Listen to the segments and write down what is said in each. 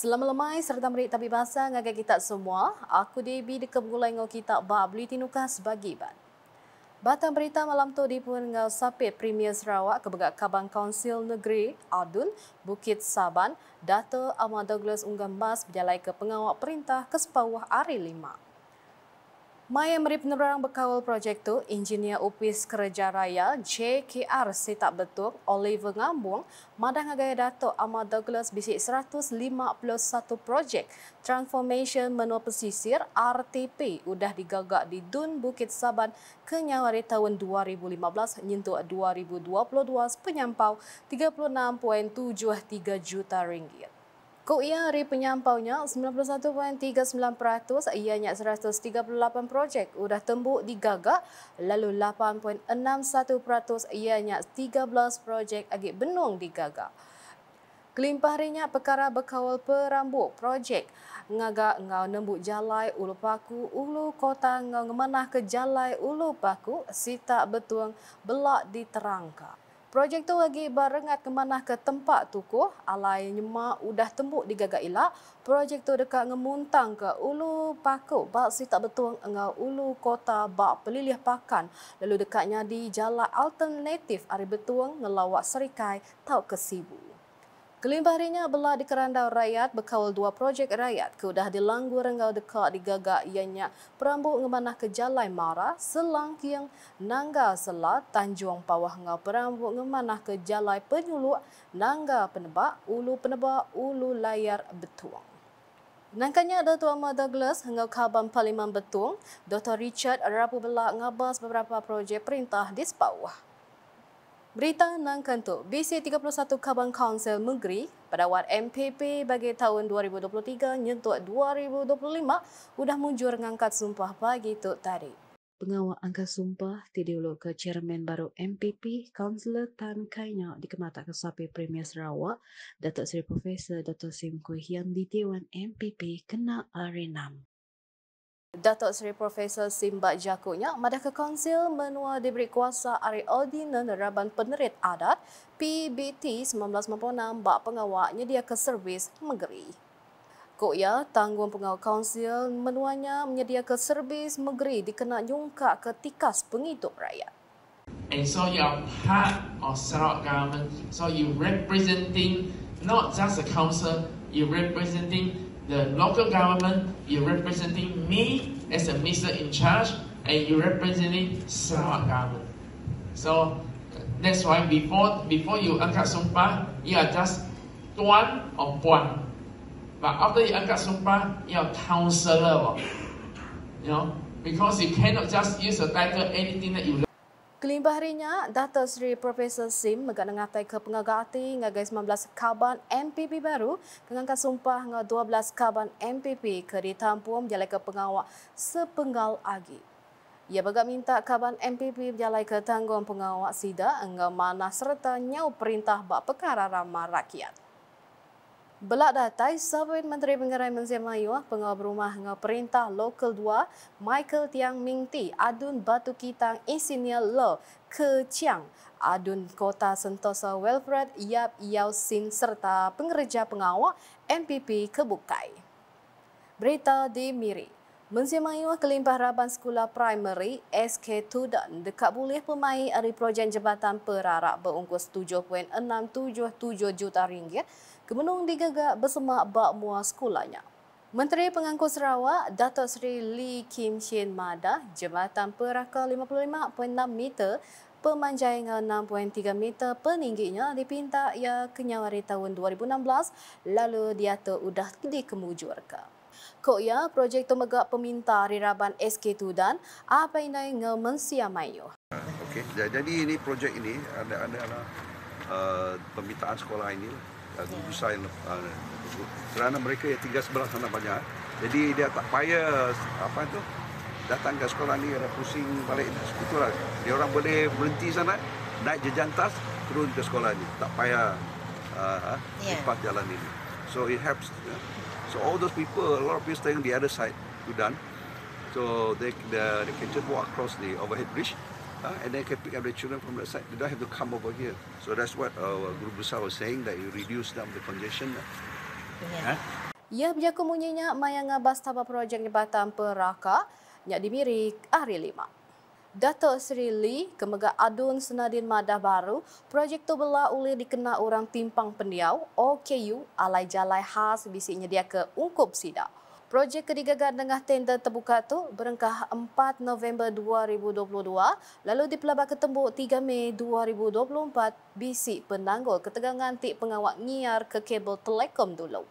Selama lemai serta merik tapi basah ngagai kita semua, aku Debi di kebulai ngau kita ba beli sebagai ban. Batang berita malam tu pun ngau sape Premier Sarawak kebegak Kabang Kaunsil Negeri Adun Bukit Saban Dato Ahmad Douglas Unggambas berjalan ke pengawal perintah ke sepawah hari lima. Maya Meri Nerang Bekawal Projek tu, Engineer Upis Kerja Raya JKR Sitak Betuk Oliver Ngambung, Madang Agaya Datuk Ahmad Douglas Bisik 151 Projek Transformation Menua Pesisir RTP sudah digagak di Dun Bukit Saban Kenyawari tahun 2015 nyentuh 2022 penyampau 36.73 juta ringgit. Kok yang hari penyampaunya 91.39% ianya 138 projek sudah tembuk digagak lalu 8.61% ianya 13 projek lagi benung digagak. Kelimpah harinya perkara berkawal perambuk projek ngagak ngau nembuk jalai ulu paku ulu kota ngau ngemanah ke jalai ulu paku sita betuang belak diterangkap. Projek tu lagi barengat ke mana ke tempat tu ko, alai nyema udah tembuk di gagak ilak. Projek tu dekat ngemuntang ke ulu paku, bak si tak betul dengan ulu kota bak pelilih pakan. Lalu dekatnya di jalan alternatif, ari betul ngelawak serikai tau kesibuk. Kelimpah harinya belah di kerandau rakyat berkawal dua projek rakyat keudah di langgu renggau dekat digagak ianya perambu ngemanah ke Jalai Mara selang kiang nangga selah tanjung pawah ngau perambu ngemanah ke Jalai Penyuluk nangga penebak ulu penebak ulu layar betuang. Nangkanya Dato' Ahmad Douglas hingga Kaban Parlimen Betung, Dr. Richard Rapu Belak ngabas beberapa projek perintah di sebawah. Berita Nan Kentuk, BC31 Kabang Kaunsel Negeri pada wad MPP bagi tahun 2023 nyentuk 2025 sudah mujur mengangkat sumpah pagi tu tadi. Pengawal angkat sumpah tidak ke Chairman baru MPP, Kaunselor Tan Kainya di Kemata Kesapi Premier Sarawak, Datuk Seri Profesor Datuk Sim Kuih di Dewan MPP kena arenam. Datuk Seri Profesor Simbad Jakunya, Madaka Konsil Menua diberi kuasa Ari Ordinan Raban Penerit Adat PBT 1996 bak pengawak nyedia ke servis negeri. Kok ya, tanggung pengawal konsil menuanya menyedia ke servis negeri dikena nyungka ke tikas pengitup rakyat. And so you are part of Sarawak government, so you representing not just the council, you representing the local government, you're representing me as a minister in charge, and you're representing Sarawak government. So that's why before before you angkat sumpah, you are just tuan or puan. But after you angkat sumpah, you are counselor. You know, because you cannot just use a title anything that you Kelimbah harinya, Dato' Sri Profesor Sim mengatai ke pengagati ngagai 19 kaban MPP baru mengangkat sumpah ngagai 12 kaban MPP ke ditampung menjalai ke pengawak sepenggal agi. Ia bagai minta kaban MPP menjalai ke tanggung pengawak sida enggak mana serta nyau perintah bak perkara ramah rakyat. Belak datai, Sabuin Menteri Pengerai Menteri Melayu, Pengawal Berumah dengan Perintah Lokal 2, Michael Tiang Ming Ti, Adun Batu Kitang Insinyur Lo, Ke Chiang, Adun Kota Sentosa Welfred Yap Yau Sin serta Pengerja Pengawal MPP Kebukai. Berita di Miri. Menteri Mayuah Kelimpah Raban Sekolah Primary SK Tudan dekat boleh pemain dari projek jabatan perarak berungkus 7.677 juta ringgit Gemenung digagak bersama bak muas sekolahnya. Menteri Pengangkut Sarawak, Datuk Sri Lee Kim Chin Mada, jembatan peraka 55.6 meter, pemanjangan 6.3 meter peningginya dipinta ia kenyawari tahun 2016 lalu diatur sudah dikemujur ke. Kok ya, projek tu megak peminta riraban SK Tudan, apa yang naik ngemensia mayu? Okay. Jadi ini projek ini ada ada, ada uh, pemintaan sekolah ini uh, uh, kerana mereka yang tinggal sebelah sana banyak jadi dia tak payah apa itu datang ke sekolah ni ada pusing balik itulah dia orang boleh berhenti sana naik jejantas turun ke sekolah ni tak payah uh, ah, yeah. Ya. jalan ini so it helps uh, so all those people a lot of people staying the other side Sudan so they, they, they can just walk across the overhead bridge uh, and then can pick up the children from the side. They don't have to come over here. So that's what uh, guru besar was saying that you reduce down the congestion. Yeah. Huh? Ya, berjaku munyinya mayang abas tabah projek jabatan peraka, yang dimiri ahli lima. Dato' Sri Lee, kemega adun senadin madah baru, projek tu belah uli dikena orang timpang pendiau, OKU, alai jalai khas bisiknya dia ke ungkup sidak. Projek Kedigagan Tengah Tender Terbuka tu berengkah 4 November 2022 lalu di Pelabak Ketembuk 3 Mei 2024 bisik penanggul ketegangan tik pengawak nyiar ke kabel telekom dulu.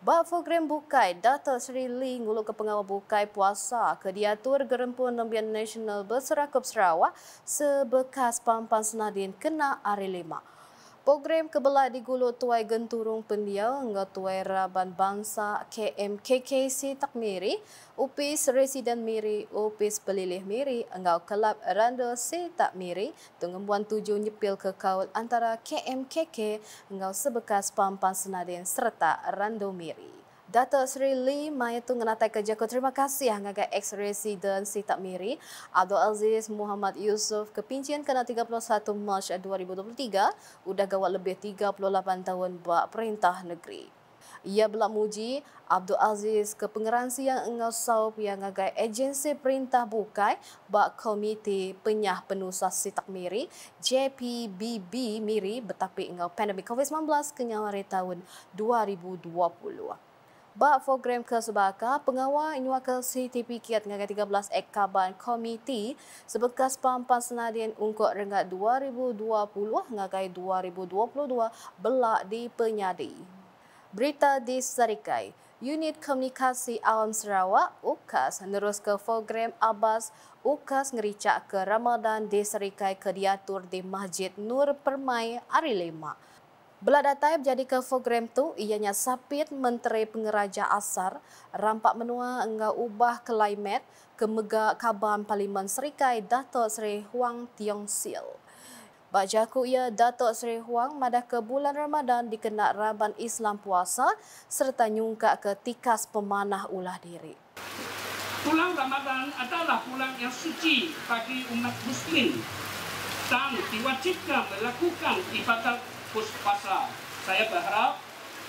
Bak program Bukai, Dato Sri Lee ngulu ke pengawal Bukai puasa ke diatur gerempuan Nombian Nasional Berserakup Sarawak sebekas pampan senadin kena Ari Lima. Program kebela digulu tuai genturung pendiau ngga tuai raban bangsa KMKKC tak miri, upis residen miri, upis pelilih miri, ngga kelab rando si tak miri, tengembuan tujuh nyepil ke kaul antara KMKK ngga sebekas pampan senadin serta rando miri. Dato' Sri Lee Mayatung Ngelatai Kerja Ku. Terima kasih dengan ex-resident Sitap Miri, Abdul Aziz Muhammad Yusuf Kepincian kena 31 Mac 2023. Udah gawat lebih 38 tahun buat perintah negeri. Ia bela muji Abdul Aziz ke pengeransi yang engau saup yang agai agensi perintah bukai bak komite penyah penusah sitak miri JPBB miri betapi engau pandemik COVID-19 kenyal hari tahun 2020. Bak program ke sebakar, pengawal ini wakil CTP Kiat dengan 13 Ekaban Komiti sebekas pampan senadian ungkut rengat 2020 hingga 2022 belak di penyadi. Berita di Serikai, Unit Komunikasi Awam Sarawak, UKAS, menerus ke program Abbas, UKAS ngericak ke Ramadan di Serikai Kediatur di Masjid Nur Permai, Arilema. Belah datai menjadi ke program tu ianya sapit menteri pengeraja asar rampak menua enggak ubah ke klimat ke mega kaban parlimen serikai Datuk Seri Huang Tiong Sil. Baca ku ia Datuk Seri Huang madah ke bulan Ramadan dikenak raban Islam puasa serta nyungka ke tikas pemanah ulah diri. Pulang Ramadan adalah pulang yang suci bagi umat muslim dan diwajibkan melakukan ibadat puspasa. Saya berharap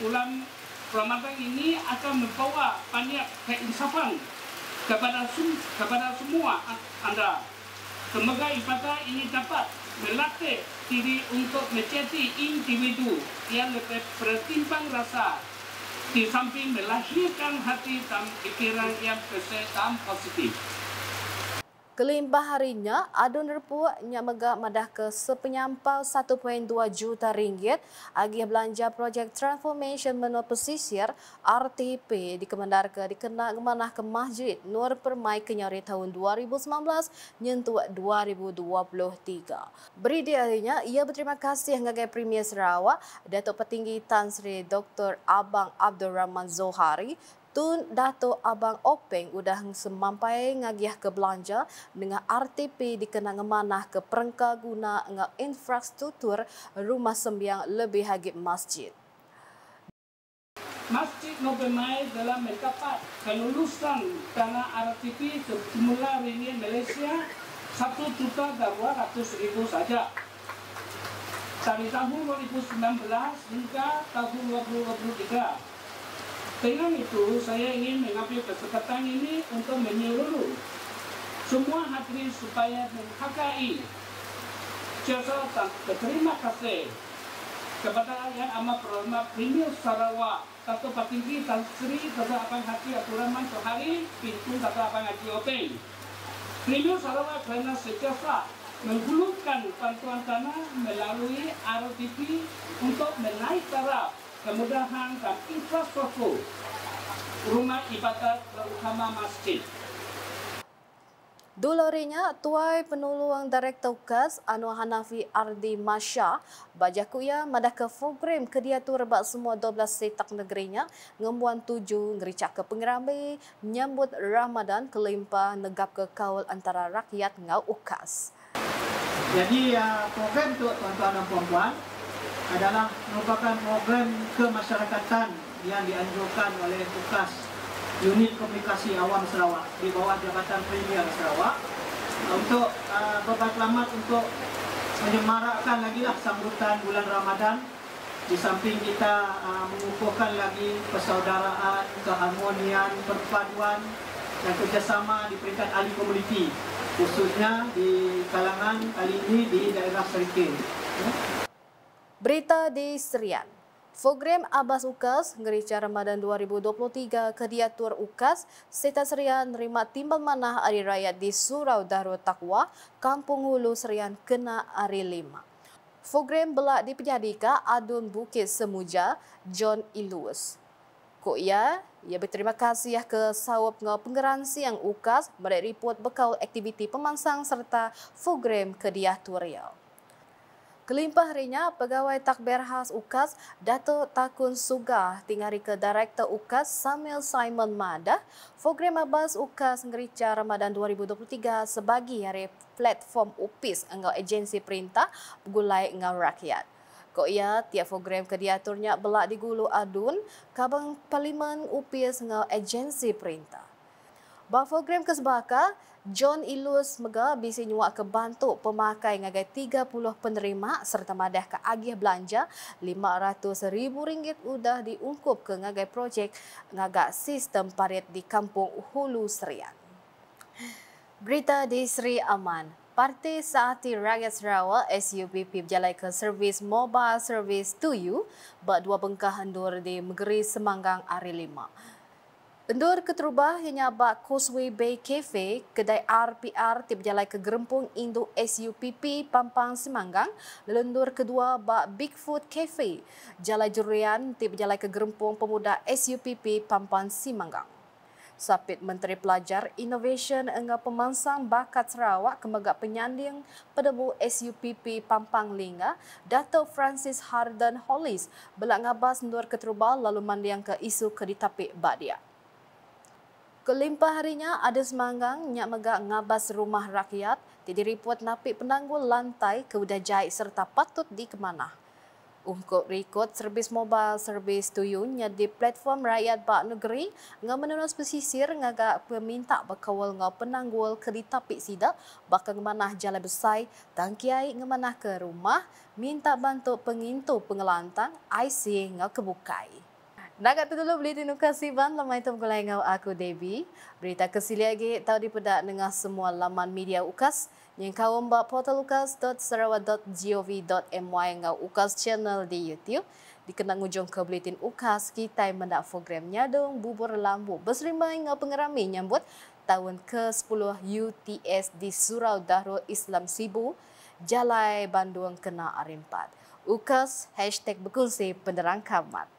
ulam Ramadan ini akan membawa banyak keinsafan kepada, sum, kepada semua anda. Semoga ibadah ini dapat melatih diri untuk menjadi individu yang lebih bertimbang rasa di samping melahirkan hati dan pikiran yang bersih dan positif. Kelimbah harinya, adun repuak yang megak madah ke sepenyampau 1.2 juta ringgit agih belanja projek transformation menua pesisir RTP di Kemendar ke dikena kemanah ke Masjid Nur Permai Kenyari tahun 2019 nyentuh 2023. Beri dia harinya, ia berterima kasih dengan Premier Sarawak, Datuk Petinggi Tan Sri Dr. Abang Abdul Rahman Zohari Tun Dato Abang Openg sudah semampai ngagiah ke belanja dengan RTP dikenang ngemanah ke perengka guna ngak infrastruktur rumah sembiang lebih hagi masjid. Masjid Nobemai dalam mendapat kelulusan tanah RTP semula ringgit Malaysia satu juta ratus ribu saja. Dari tahun 2019 hingga tahun 2023, Dengan itu, saya ingin mengambil kesempatan ini untuk menyeluruh semua hadirin supaya menghargai jasa dan berterima kasih kepada Yang Amat Berhormat Premier Sarawak Dato' Patinggi Tan Sri Dato' Abang Haji Abdurrahman Rahman Pintu Dato' Abang Haji Oteng Premier Sarawak kerana sejasa menggulungkan bantuan tanah melalui RDP untuk menaik taraf kemudahan dan infrastruktur rumah ibadat terutama masjid. Dolorinya tuai penolong Direktur Kas Anwar Hanafi Ardi Masya bajaku ia madah ke program ke dia tu rebak semua 12 setak negerinya ngembuan tujuh ngerica ke pengerami nyambut Ramadan kelimpa negap ke kaul antara rakyat ngau ukas. Jadi uh, program tu tuan-tuan dan puan-puan adalah merupakan program kemasyarakatan yang dianjurkan oleh UKAS Unit Komunikasi Awam Sarawak di bawah Jabatan Premier Sarawak untuk uh, berbaklamat untuk menyemarakkan lagi lah sambutan bulan Ramadan di samping kita uh, mengukuhkan lagi persaudaraan, keharmonian, perpaduan dan kerjasama di peringkat ahli komuniti khususnya di kalangan kali ini di daerah Serikin. Berita di Serian. Program Abbas Ukas Gereja Ramadan 2023 Kediatur Ukas Sita Serian nerima timbal manah hari Raya di Surau Darul Takwa Kampung Hulu Serian Kena hari Lima. Program belak dipenyadika Adun Bukit Semuja John Ilus. Kok ya, ia berterima kasih ya ke sawab ngau pengeran siang ukas mereka report bekal aktiviti pemansang serta program kediah turiau. Kelimpah rinya pegawai takbir khas UKAS Datuk Takun Sugah tinggari ke Direktur UKAS Samuel Simon Madah program Abbas UKAS Ngerica Ramadan 2023 sebagai hari platform UPIS engkau agensi perintah pegulai engkau rakyat. Kok ia tiap program kediaturnya belak digulu adun kabang parlimen UPIS engkau agensi perintah. Bahawa program kesebakar, John e. Ilus Mega bisa nyuak ke bantu pemakai ngagai 30 penerima serta madah ke agih belanja rm ringgit udah diungkup ke ngagai projek ngagak sistem parit di kampung Hulu Serian. Berita di Sri Aman. Parti Saati Rakyat Sarawak SUPP berjalan ke servis Mobile Service to you. buat dua bengkah hendur di Megeri Semanggang hari Lima. Pendur keterubah yang nyabak Causeway Bay Cafe, kedai RPR tiap jalan ke Gerempung Indo SUPP Pampang Semanggang, lelendur kedua bak Big Food Cafe, jalan jurian tiap jalan ke Gerempung Pemuda SUPP Pampang Semanggang. Sapit Menteri Pelajar Innovation dengan Pemansang Bakat Sarawak kemegak penyanding Pedebu SUPP Pampang Linga, Dato' Francis Harden Hollis, belak ngabas nur keterubah lalu mandiang ke isu kedi tapik Badiak. Kelimpah harinya ada semanggang nyak megak ngabas rumah rakyat tidak ripuat napik penanggul lantai ke udah jahit serta patut di kemana. Ungkuk rekod servis mobile servis tuyun nyak di platform rakyat bak negeri ngak menunus pesisir ngagak peminta bakawal ngak penanggul ke di tapik sidak bakal kemana jalan besai dan kiai kemana ke rumah minta bantu pengintu pengelantang IC ngak kebukai. Nak kata dulu beli di Nuka Siban, lama itu mengulai dengan aku, Debbie. Berita kesili lagi, tahu dipedak dengan semua laman media UKAS. Yang kau mbak portal ukas.sarawak.gov.my dengan UKAS channel di YouTube. Dikenal ujung ke bulletin UKAS, kita mendak programnya dong bubur lambu. Berserima dengan pengerami nyambut tahun ke-10 UTS di Surau Darul Islam Sibu, Jalai Bandung kena Arimpat. UKAS, hashtag berkongsi penerang kamat.